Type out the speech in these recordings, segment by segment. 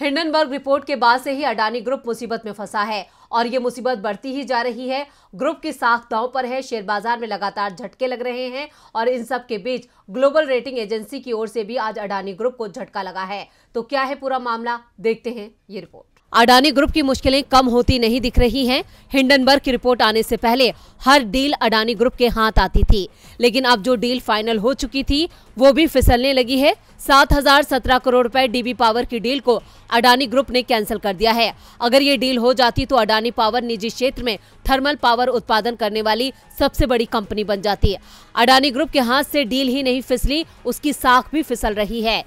Hindenburg report के बाद से ही अडानी ग्रुप मुसीबत में फंसा है और ये मुसीबत बढ़ती ही जा रही है ग्रुप की साख दांव पर है शेयर बाजार में लगातार झटके लग रहे हैं और इन सब के बीच ग्लोबल रेटिंग एजेंसी की ओर से भी आज अडानी ग्रुप को झटका लगा है तो क्या है पूरा मामला देखते हैं ये रिपोर्ट अडानी ग्रुप की मुश्किलें कम होती नहीं दिख रही हैं हिंडनबर्ग की रिपोर्ट आने से पहले हर डील अडानी ग्रुप के हाथ आती थी लेकिन अब जो डील फाइनल हो चुकी थी वो भी फिसलने लगी है सात हजार सत्रह करोड़ रुपए डीबी पावर की डील को अडानी ग्रुप ने कैंसिल कर दिया है अगर ये डील हो जाती तो अडानी पावर निजी क्षेत्र में थर्मल पावर उत्पादन करने वाली सबसे बड़ी कंपनी बन जाती अडानी ग्रुप के हाथ से डील ही नहीं फिसली उसकी साख भी फिसल रही है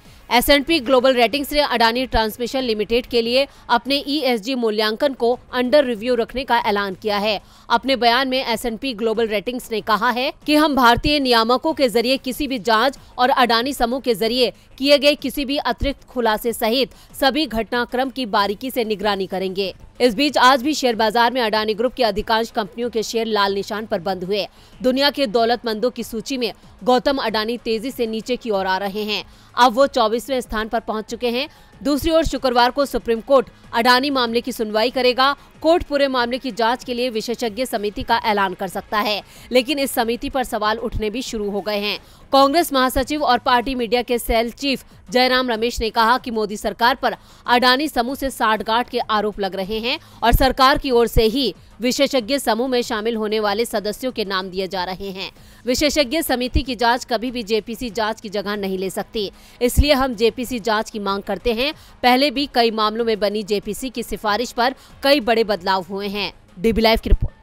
पी ग्लोबल रेटिंग्स ने अडानी ट्रांसमिशन लिमिटेड के लिए अपने जी e मूल्यांकन को अंडर रिव्यू रखने का ऐलान किया है अपने बयान में पी ग्लोबल रेटिंग्स ने कहा है कि हम भारतीय नियामकों के जरिए किसी भी जांच और अडानी समूह के जरिए किए गए किसी भी अतिरिक्त खुलासे सहित सभी घटनाक्रम की बारीकी से निगरानी करेंगे इस बीच आज भी शेयर बाजार में अडानी ग्रुप की अधिकांश कंपनियों के शेयर लाल निशान पर बंद हुए दुनिया के दौलतमंदों की सूची में गौतम अडानी तेजी से नीचे की ओर आ रहे हैं अब वो चौबीस चौबीसवें स्थान पर पहुंच चुके हैं दूसरी ओर शुक्रवार को सुप्रीम कोर्ट अडानी मामले की सुनवाई करेगा कोर्ट पूरे मामले की जांच के लिए विशेषज्ञ समिति का ऐलान कर सकता है लेकिन इस समिति पर सवाल उठने भी शुरू हो गए हैं कांग्रेस महासचिव और पार्टी मीडिया के सेल चीफ जयराम रमेश ने कहा कि मोदी सरकार पर अडानी समूह से साठगांठ के आरोप लग रहे हैं और सरकार की ओर से ही विशेषज्ञ समूह में शामिल होने वाले सदस्यों के नाम दिए जा रहे हैं विशेषज्ञ समिति की जाँच कभी भी जेपीसी जाँच की जगह नहीं ले सकती इसलिए हम जेपीसी जाँच की मांग करते हैं हैं पहले भी कई मामलों में बनी जेपीसी की सिफारिश पर कई बड़े बदलाव हुए हैं डीबी लाइव की रिपोर्ट